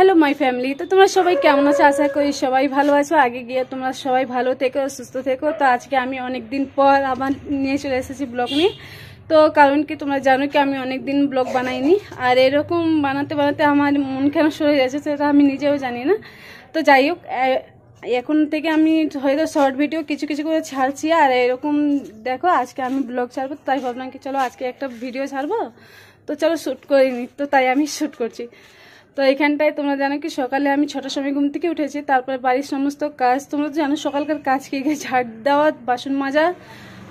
hello my family তো তোমরা সবাই কেমন আছো আশা করি সবাই ভালো আছো আগে গিয়ে তোমরা সবাই ভালো থেকো সুস্থ থেকো তো আজকে আমি অনেক দিন পর আবার নিয়ে চলে এসেছি ব্লগ নিয়ে তো কারণ কি তোমরা জানো কি আমি অনেক দিন ব্লগ বানাইনি আর এরকম বানাতে বানাতে আমার মন কেন সরে গেছে সেটা আমি নিজেও জানি না তো যাই হোক এখন থেকে আমি হয়তো শর্ট ভিডিও কিছু কিছু করে ছাড়ছি আর এরকম দেখো আজকে আমি ব্লগ ছাড়বো তাই ভাবলাম কি চলো আজকে একটা ভিডিও ছাড়বো তো চলো শ্যুট করিনি তো তাই আমি শ্যুট করছি তো এখানটায় তোমরা জানো কি সকালে আমি ছটার সময় ঘুম থেকে উঠেছি তারপরে বাড়ির সমস্ত কাজ তোমরা জানো সকালকার কাজ কি ঝাড় দেওয়া বাসন মাজা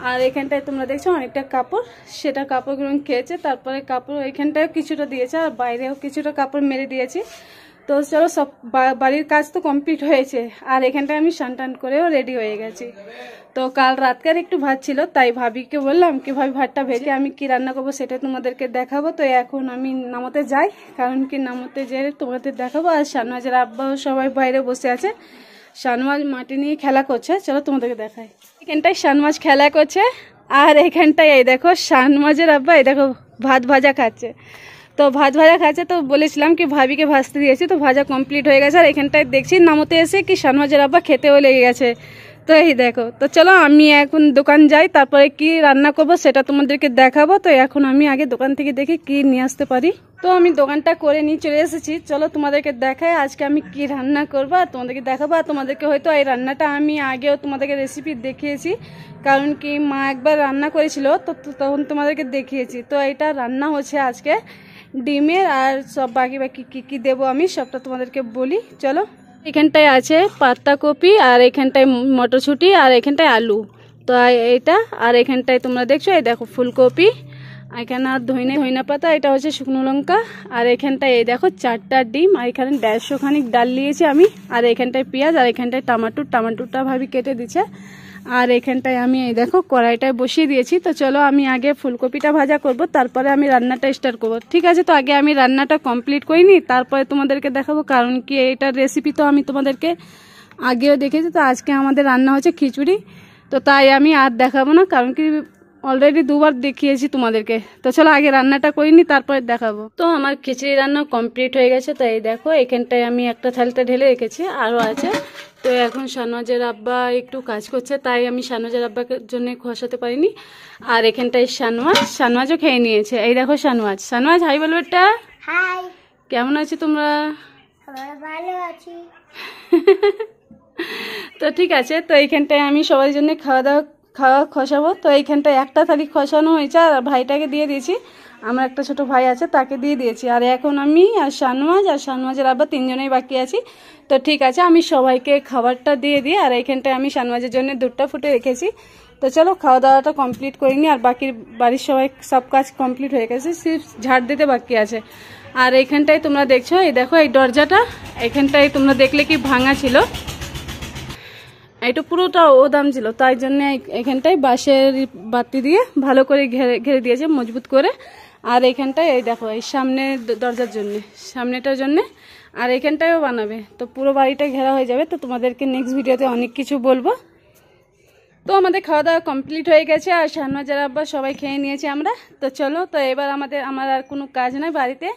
আর এখানটায় তোমরা দেখছো অনেকটা কাপড় সেটা কাপড়গুলো খেয়েছে তারপরে কাপড় এখানটায় কিছুটা দিয়েছে আর বাইরেও কিছুটা কাপড় মেরে দিয়েছি তো চলো সব বাড়ির কাজ তো কমপ্লিট হয়েছে আর এখানটায় আমি টান করেও রেডি হয়ে গেছি তো কাল রাতকার একটু ভাত ছিল তাই ভাবিকে বললাম কি ভাবি ভাতটা ভেজে আমি কি রান্না করবো সেটা তোমাদেরকে দেখাবো তো এখন আমি নামতে যাই কারণ কি নামতে যে তোমাদের দেখাবো আর সানমাজের আব্বাও সবাই বাইরে বসে আছে শানওয়াজ মাটি নিয়ে খেলা করছে চলো তোমাদেরকে দেখাই এখানটায় শানমাজ খেলা করছে আর এখানটায় এই দেখো শানমাজের আব্বা এই দেখো ভাত ভাজা খাচ্ছে তো ভাত ভাজা খাচ্ছে তো বলেছিলাম কি ভাবিকে ভাজতে দিয়েছি তো ভাজা কমপ্লিট হয়ে গেছে আর এখানটায় দেখছি নামতে এসে কি শানভাজার আব্বা খেতেও লেগে গেছে তো এই দেখো তো চলো আমি এখন দোকান যাই তারপরে কি রান্না করব সেটা তোমাদেরকে দেখাবো তো এখন আমি আগে দোকান থেকে দেখি কি নিয়ে আসতে পারি তো আমি দোকানটা করে নিয়ে চলে এসেছি চলো তোমাদেরকে দেখাই আজকে আমি কি রান্না করবো আর তোমাদেরকে দেখাবো আর তোমাদেরকে হয়তো এই রান্নাটা আমি আগেও তোমাদেরকে রেসিপি দেখিয়েছি কারণ কি মা একবার রান্না করেছিল তো তখন তোমাদেরকে দেখিয়েছি তো এটা রান্না হচ্ছে আজকে ডিমের আর সব বাকি বাকি কী কী দেবো আমি সবটা তোমাদেরকে বলি চলো এখানটায় আছে কপি আর এখানটায় মটরশুঁটি আর এখানটায় আলু তো এটা আর এখানটায় তোমরা দেখছো এই দেখো ফুলকপি এখানে আর ধইনে ধইনা পাতা এটা হচ্ছে শুকনো লঙ্কা আর এখানটায় এই দেখো চারটা ডিম আর এখানে দেড়শো খানিক ডাল নিয়েছি আমি আর এখানটায় পেঁয়াজ আর এখানটায় টমাটো টমাটোটা ভাবি কেটে দিচ্ছে আর এখানটায় আমি এই দেখো কড়াইটায় বসিয়ে দিয়েছি তো চলো আমি আগে ফুলকপিটা ভাজা করব তারপরে আমি রান্নাটা স্টার্ট করব ঠিক আছে তো আগে আমি রান্নাটা কমপ্লিট করিনি তারপরে তোমাদেরকে দেখাবো কারণ কি এটার রেসিপি তো আমি তোমাদেরকে আগেও দেখেছি তো আজকে আমাদের রান্না হচ্ছে খিচুড়ি তো তাই আমি আর দেখাবো না কারণ কি অলরেডি দুবার দেখিয়েছি তোমাদেরকে তো চলো আগে রান্নাটা করিনি তারপরে দেখাবো তো আমার খিচড়ি রান্না কমপ্লিট হয়ে গেছে তাই দেখো এখানটায় আমি একটা থালিটা ঢেলে রেখেছি আরও আছে তো এখন শাহনজের আব্বা একটু কাজ করছে তাই আমি শাহনজের আব্বাকে জন্য খসাতে পারিনি আর এখানটায় সানোয়াজ সানোয়াজও খেয়ে নিয়েছে এই দেখো সানোয়াজ সানোয়াজ হাই বলবে কেমন আছো তোমরা ভালো আছি তো ঠিক আছে তো এইখানটায় আমি সবার জন্য খাওয়া দাওয়া খাওয়া খসাবো তো এইখানটায় একটা থালি খসানো হয়েছে আর ভাইটাকে দিয়ে দিয়েছি আমার একটা ছোট ভাই আছে তাকে দিয়ে দিয়েছি আর এখন আমি আর শানওয়াজ আর সানমাজের আব্বা তিনজনেই বাকি আছি তো ঠিক আছে আমি সবাইকে খাবারটা দিয়ে দিই আর এইখানটায় আমি শানওয়াজের জন্য দুটা ফুটে রেখেছি তো চলো খাওয়া দাওয়াটা কমপ্লিট করিনি আর বাকির বাড়ির সবাই সব কাজ কমপ্লিট হয়ে গেছে সিফ ঝাড় দিতে বাকি আছে আর এইখানটায় তোমরা দেখছো এই দেখো এই দরজাটা এখানটায় তোমরা দেখলে কি ভাঙা ছিল এটা পুরোটা ও দাম ছিল তাই জন্য এখানটায় বাঁশের বাতি দিয়ে ভালো করে ঘেরে ঘেরে দিয়েছে মজবুত করে আর এখানটায় এই দেখো এই সামনে দরজার জন্য সামনেটার জন্য আর এখানটায়ও বানাবে তো পুরো বাড়িটা ঘেরা হয়ে যাবে তো তোমাদেরকে নেক্সট ভিডিওতে অনেক কিছু বলবো তো আমাদের খাওয়া দাওয়া কমপ্লিট হয়ে গেছে আর যারা আব্বা সবাই খেয়ে নিয়েছে আমরা তো চলো তো এবার আমাদের আমার আর কোনো কাজ নাই বাড়িতে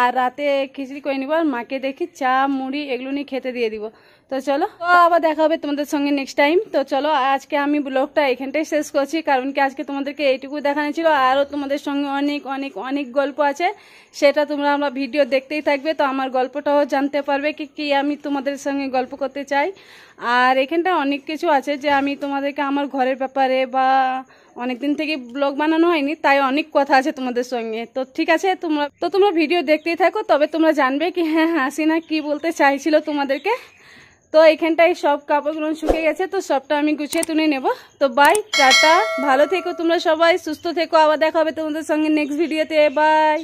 আর রাতে খিচড়ি করে নিব আর মাকে দেখি চা মুড়ি এগুলো নিয়ে খেতে দিয়ে দিব তো চলো তো আবার দেখা হবে তোমাদের সঙ্গে নেক্সট টাইম তো চলো আজকে আমি ব্লগটা এখানটাই শেষ করছি কারণ কি আজকে তোমাদেরকে এইটুকু দেখানো ছিল আরও তোমাদের সঙ্গে অনেক অনেক অনেক গল্প আছে সেটা তোমরা আমরা ভিডিও দেখতেই থাকবে তো আমার গল্পটাও জানতে পারবে কি কি আমি তোমাদের সঙ্গে গল্প করতে চাই আর এখানটা অনেক কিছু আছে যে আমি তোমাদেরকে আমার ঘরের ব্যাপারে বা অনেক দিন থেকে ব্লগ বানানো হয়নি তাই অনেক কথা আছে তোমাদের সঙ্গে তো ঠিক আছে তোমরা তো তোমরা ভিডিও দেখতেই থাকো তবে তোমরা জানবে কি হ্যাঁ, হ্যাঁ হাসিনা কি বলতে চাইছিল তোমাদেরকে তো এখানটায় সব কাপড়গুলো শুকে গেছে তো সবটা আমি গুছিয়ে তুলে নেব তো বাই টাটা ভালো থেকো তোমরা সবাই সুস্থ থেকো আবার দেখা হবে তোমাদের সঙ্গে নেক্সট ভিডিওতে বাই